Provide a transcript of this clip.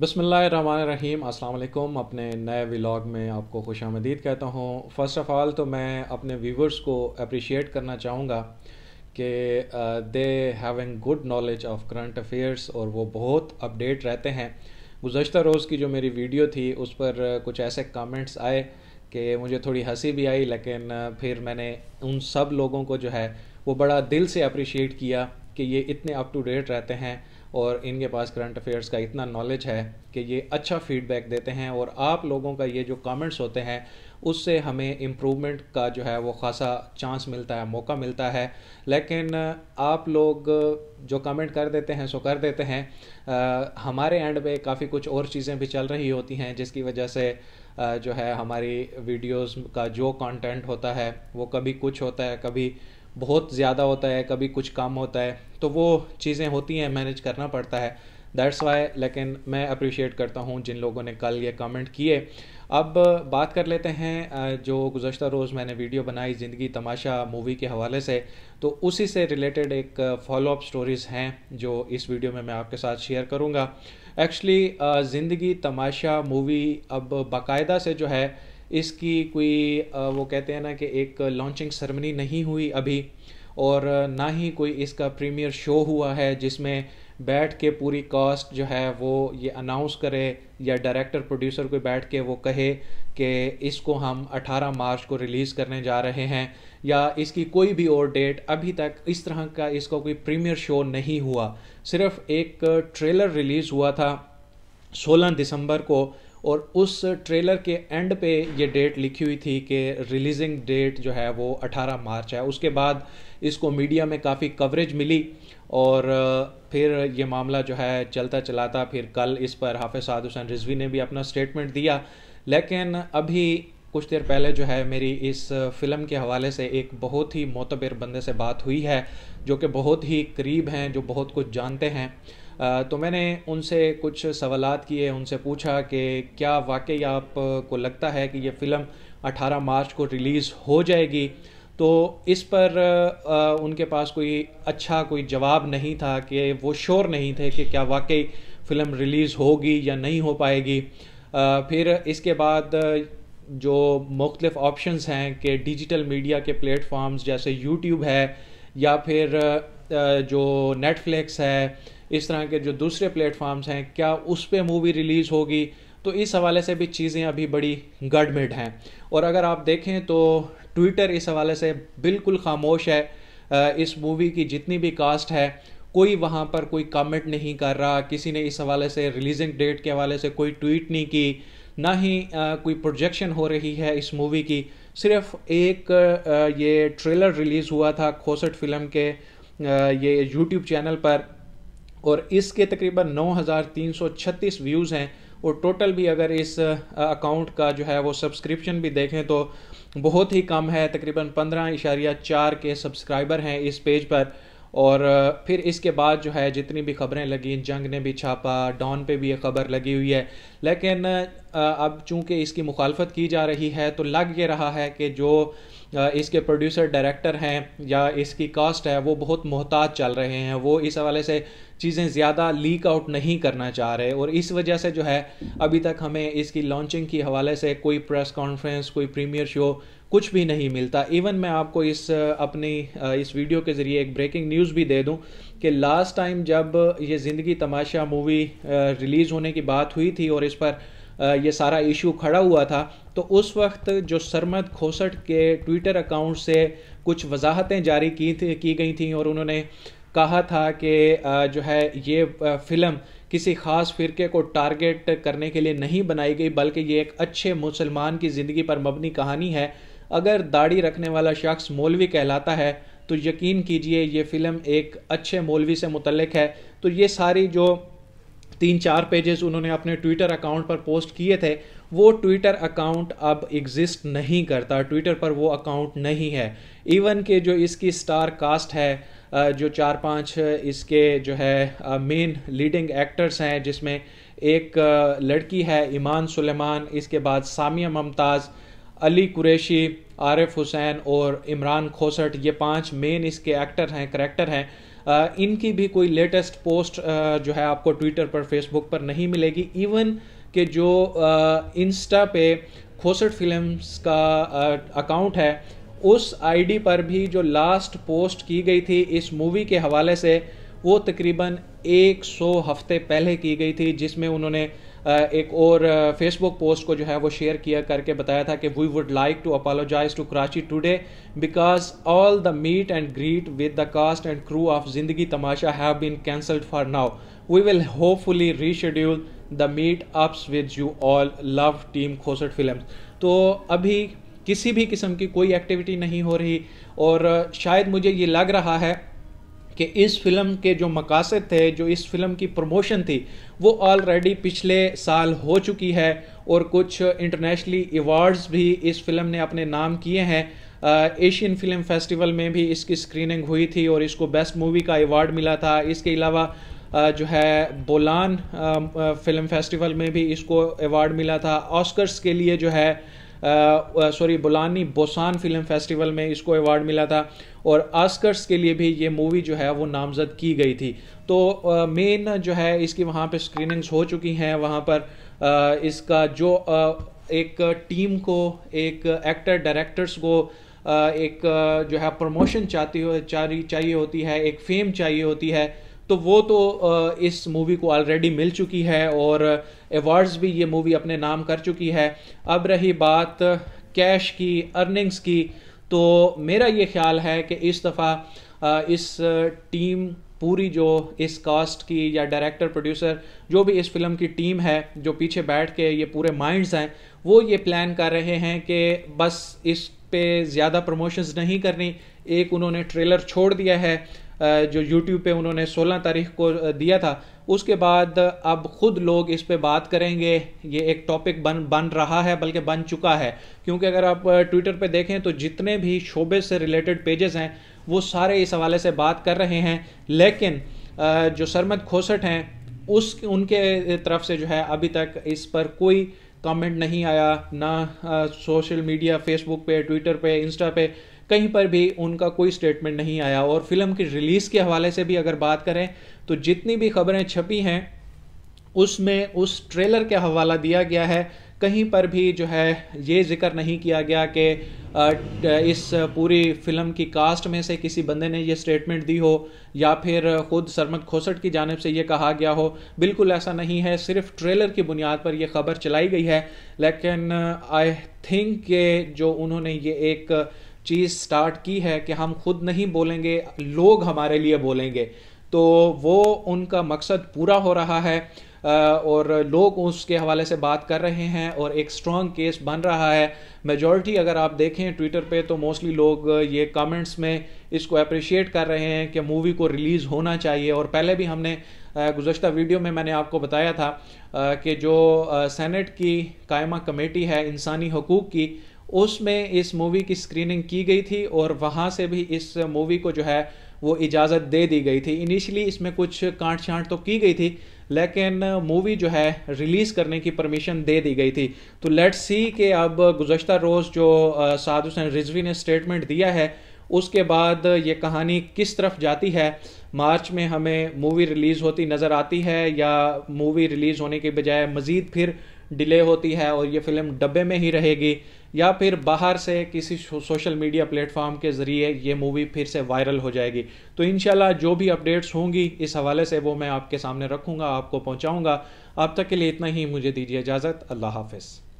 बसमीम अल्लाम अपने नए व्लाग में आपको खुश आमदीद कहता हूँ फ़र्स्ट ऑफ़ आल तो मैं अपने व्यूवर्स को अप्रिशिएट करना चाहूँगा कि they having good knowledge of current affairs और वो बहुत अपडेट रहते हैं गुजशत रोज़ की जो मेरी वीडियो थी उस पर uh, कुछ ऐसे कमेंट्स आए कि मुझे थोड़ी हंसी भी आई लेकिन uh, फिर मैंने उन सब लोगों को जो है वो बड़ा दिल से अप्रिशिएट किया कि ये इतने अप टू डेट रहते हैं और इनके पास करंट अफेयर्स का इतना नॉलेज है कि ये अच्छा फीडबैक देते हैं और आप लोगों का ये जो कमेंट्स होते हैं उससे हमें इम्प्रूवमेंट का जो है वो खासा चांस मिलता है मौका मिलता है लेकिन आप लोग जो कमेंट कर देते हैं सो कर देते हैं आ, हमारे एंड पे काफ़ी कुछ और चीज़ें भी चल रही होती हैं जिसकी वजह से आ, जो है हमारी वीडियोस का जो कंटेंट होता है वो कभी कुछ होता है कभी बहुत ज़्यादा होता है कभी कुछ कम होता है तो वो चीज़ें होती हैं मैनेज करना पड़ता है दैट्स वाई लेकिन मैं अप्रिशिएट करता हूँ जिन लोगों ने कल ये कमेंट किए अब बात कर लेते हैं जो गुजशत रोज़ मैंने वीडियो बनाई ज़िंदगी तमाशा मूवी के हवाले से तो उसी से रिलेटेड एक फॉलो अप स्टोरीज़ हैं जो इस वीडियो में मैं आपके साथ शेयर करूँगा एक्चुअली ज़िंदगी तमाशा मूवी अब बाकायदा से जो है इसकी कोई वो कहते हैं ना कि एक लॉन्चिंग सेरेमनी नहीं हुई अभी और ना ही कोई इसका प्रीमियर शो हुआ है जिसमें बैठ के पूरी कास्ट जो है वो ये अनाउंस करे या डायरेक्टर प्रोड्यूसर को बैठ के वो कहे कि इसको हम 18 मार्च को रिलीज़ करने जा रहे हैं या इसकी कोई भी और डेट अभी तक इस तरह का इसका कोई प्रीमियर शो नहीं हुआ सिर्फ एक ट्रेलर रिलीज़ हुआ था 16 दिसंबर को और उस ट्रेलर के एंड पे ये डेट लिखी हुई थी कि रिलीजिंग डेट जो है वो 18 मार्च है उसके बाद इसको मीडिया में काफ़ी कवरेज मिली और फिर ये मामला जो है चलता चलाता फिर कल इस पर हाफिज साद हुसैन रिजवी ने भी अपना स्टेटमेंट दिया लेकिन अभी कुछ देर पहले जो है मेरी इस फिल्म के हवाले से एक बहुत ही मोतबर बंदे से बात हुई है जो कि बहुत ही करीब हैं जो बहुत कुछ जानते हैं तो मैंने उनसे कुछ सवाल किए उनसे पूछा कि क्या वाकई आपको लगता है कि ये फ़िल्म 18 मार्च को रिलीज़ हो जाएगी तो इस पर उनके पास कोई अच्छा कोई जवाब नहीं था कि वो श्योर नहीं थे कि क्या वाकई फ़िल्म रिलीज़ होगी या नहीं हो पाएगी फिर इसके बाद जो मुख्तलिफ़ ऑप्शंस हैं कि डिजिटल मीडिया के प्लेटफॉर्म्स जैसे यूट्यूब है या फिर जो नेटफ्लिक्स है इस तरह के जो दूसरे प्लेटफॉर्म्स हैं क्या उस पर मूवी रिलीज़ होगी तो इस हवाले से भी चीज़ें अभी बड़ी गडमिड हैं और अगर आप देखें तो ट्विटर इस हवाले से बिल्कुल खामोश है इस मूवी की जितनी भी कास्ट है कोई वहाँ पर कोई कमेंट नहीं कर रहा किसी ने इस हवाले से रिलीजिंग डेट के हवाले से कोई ट्वीट नहीं की ना ही आ, कोई प्रोजेक्शन हो रही है इस मूवी की सिर्फ एक आ, ये ट्रेलर रिलीज़ हुआ था खोसट फिल्म के आ, ये यूट्यूब चैनल पर और इसके तकरीबन 9,336 व्यूज़ हैं और टोटल भी अगर इस अकाउंट का जो है वो सब्सक्रिप्शन भी देखें तो बहुत ही कम है तकरीबन पंद्रह इशारिया चार के सब्सक्राइबर हैं इस पेज पर और फिर इसके बाद जो है जितनी भी खबरें लगी जंग ने भी छापा डॉन पे भी ये खबर लगी हुई है लेकिन अब चूंकि इसकी मुखालफत की जा रही है तो लग ये रहा है कि जो इसके प्रोड्यूसर डायरेक्टर हैं या इसकी कास्ट है वो बहुत मोहताज चल रहे हैं वो इस हवाले से चीज़ें ज़्यादा लीक आउट नहीं करना चाह रहे और इस वजह से जो है अभी तक हमें इसकी लॉन्चिंग की हवाले से कोई प्रेस कॉन्फ्रेंस कोई प्रीमियर शो कुछ भी नहीं मिलता इवन मैं आपको इस अपनी इस वीडियो के ज़रिए एक ब्रेकिंग न्यूज़ भी दे दूं कि लास्ट टाइम जब ये ज़िंदगी तमाशा मूवी रिलीज़ होने की बात हुई थी और इस पर ये सारा इशू खड़ा हुआ था तो उस वक्त जो सरमद खोसट के ट्विटर अकाउंट से कुछ वजाहतें जारी की थी की गई थी और उन्होंने कहा था कि जो है ये फिल्म किसी ख़ास फ़िरके को टारगेट करने के लिए नहीं बनाई गई बल्कि ये एक अच्छे मुसलमान की ज़िंदगी पर मबनी कहानी है अगर दाढ़ी रखने वाला शख्स मौलवी कहलाता है तो यकीन कीजिए ये फ़िल्म एक अच्छे मौलवी से मुतलक है तो ये सारी जो तीन चार पेजेस उन्होंने अपने ट्विटर अकाउंट पर पोस्ट किए थे वो ट्विटर अकाउंट अब एग्जिस्ट नहीं करता ट्विटर पर वो अकाउंट नहीं है इवन के जो इसकी स्टार कास्ट है जो चार पांच इसके जो है मेन लीडिंग एक्टर्स हैं जिसमें एक लड़की है ईमान सुलेमान इसके बाद सामिया ममताज़ अली कुरैशी आरिफ हुसैन और इमरान खोसट ये पांच मेन इसके एक्टर हैं करेक्टर हैं इनकी भी कोई लेटेस्ट पोस्ट जो है आपको ट्विटर पर फेसबुक पर नहीं मिलेगी इवन के जो इंस्टा पे खोसट फिल्म्स का अकाउंट है उस आईडी पर भी जो लास्ट पोस्ट की गई थी इस मूवी के हवाले से वो तकरीबन 100 हफ्ते पहले की गई थी जिसमें उन्होंने एक और फेसबुक पोस्ट को जो है वो शेयर किया करके बताया था कि we would like to apologize to Karachi today because all the meet and greet with the cast and crew of Zindagi Tamasha have been cancelled for now we will hopefully reschedule the meet ups with you all love team Khoosat film तो अभी किसी भी किस्म की कोई activity नहीं हो रही और शायद मुझे ये लग रहा है कि इस फिल्म के जो मकासद थे जो इस फिल्म की प्रमोशन थी वो ऑलरेडी पिछले साल हो चुकी है और कुछ इंटरनेशनली अवार्ड्स भी इस फिल्म ने अपने नाम किए हैं एशियन फिल्म फेस्टिवल में भी इसकी स्क्रीनिंग हुई थी और इसको बेस्ट मूवी का अवार्ड मिला था इसके अलावा जो है बोलान फिल्म फेस्टिवल में भी इसको अवार्ड मिला था ऑस्कर्स के लिए जो है सॉरी बुलानी बोसान फिल्म फेस्टिवल में इसको अवार्ड मिला था और आस्कर्स के लिए भी ये मूवी जो है वो नामजद की गई थी तो मेन जो है इसकी वहाँ पर स्क्रीनिंग्स हो चुकी हैं वहाँ पर इसका जो एक टीम को एक एक्टर डायरेक्टर्स को एक जो है प्रमोशन चाहती हो चाहिए होती है एक फेम चाहिए होती है तो वो तो इस मूवी को ऑलरेडी मिल चुकी है और अवार्ड्स भी ये मूवी अपने नाम कर चुकी है अब रही बात कैश की अर्निंग्स की तो मेरा ये ख्याल है कि इस दफ़ा इस टीम पूरी जो इस कास्ट की या डायरेक्टर प्रोड्यूसर जो भी इस फिल्म की टीम है जो पीछे बैठ के ये पूरे माइंड्स हैं वो ये प्लान कर रहे हैं कि बस इस पे ज़्यादा प्रमोशंस नहीं करनी एक उन्होंने ट्रेलर छोड़ दिया है जो यूट्यूब पे उन्होंने 16 तारीख को दिया था उसके बाद अब खुद लोग इस पे बात करेंगे ये एक टॉपिक बन बन रहा है बल्कि बन चुका है क्योंकि अगर आप ट्विटर पे देखें तो जितने भी शोबे से रिलेटेड पेजेस हैं वो सारे इस हवाले से बात कर रहे हैं लेकिन जो सरमद खोसट हैं उस उनके तरफ से जो है अभी तक इस पर कोई कमेंट नहीं आया ना सोशल मीडिया फेसबुक पे ट्विटर पे इंस्टा पे कहीं पर भी उनका कोई स्टेटमेंट नहीं आया और फिल्म की रिलीज़ के हवाले से भी अगर बात करें तो जितनी भी खबरें छपी हैं उसमें उस ट्रेलर का हवाला दिया गया है कहीं पर भी जो है ये जिक्र नहीं किया गया कि इस पूरी फिल्म की कास्ट में से किसी बंदे ने यह स्टेटमेंट दी हो या फिर खुद सरमद खोसट की जानब से ये कहा गया हो बिल्कुल ऐसा नहीं है सिर्फ ट्रेलर की बुनियाद पर यह खबर चलाई गई है लेकिन आई थिंक के जो उन्होंने ये एक चीज़ स्टार्ट की है कि हम खुद नहीं बोलेंगे लोग हमारे लिए बोलेंगे तो वो उनका मकसद पूरा हो रहा है और लोग उसके हवाले से बात कर रहे हैं और एक स्ट्रॉन्ग केस बन रहा है मेजॉरिटी अगर आप देखें ट्विटर पे तो मोस्टली लोग ये कमेंट्स में इसको अप्रिशिएट कर रहे हैं कि मूवी को रिलीज़ होना चाहिए और पहले भी हमने गुज्त वीडियो में मैंने आपको बताया था कि जो सेनेट की कायमा कमेटी है इंसानी हकूक़ की उसमें इस मूवी की स्क्रीनिंग की गई थी और वहाँ से भी इस मूवी को जो है वो इजाज़त दे दी गई थी इनिशियली इसमें कुछ काट छाँट तो की गई थी लेकिन मूवी जो है रिलीज़ करने की परमिशन दे दी गई थी तो लेट्स सी कि अब गुजशत रोज़ जो साद हुसैन रिजवी ने स्टेटमेंट दिया है उसके बाद ये कहानी किस तरफ जाती है मार्च में हमें मूवी रिलीज़ होती नज़र आती है या मूवी रिलीज़ होने के बजाय मज़ीद फिर डिले होती है और ये फिल्म डब्बे में ही रहेगी या फिर बाहर से किसी सोशल मीडिया प्लेटफॉर्म के ज़रिए ये मूवी फिर से वायरल हो जाएगी तो इन जो भी अपडेट्स होंगी इस हवाले से वो मैं आपके सामने रखूँगा आपको पहुँचाऊँगा आप तक के लिए इतना ही मुझे दीजिए इजाज़त अल्लाह हाफिज़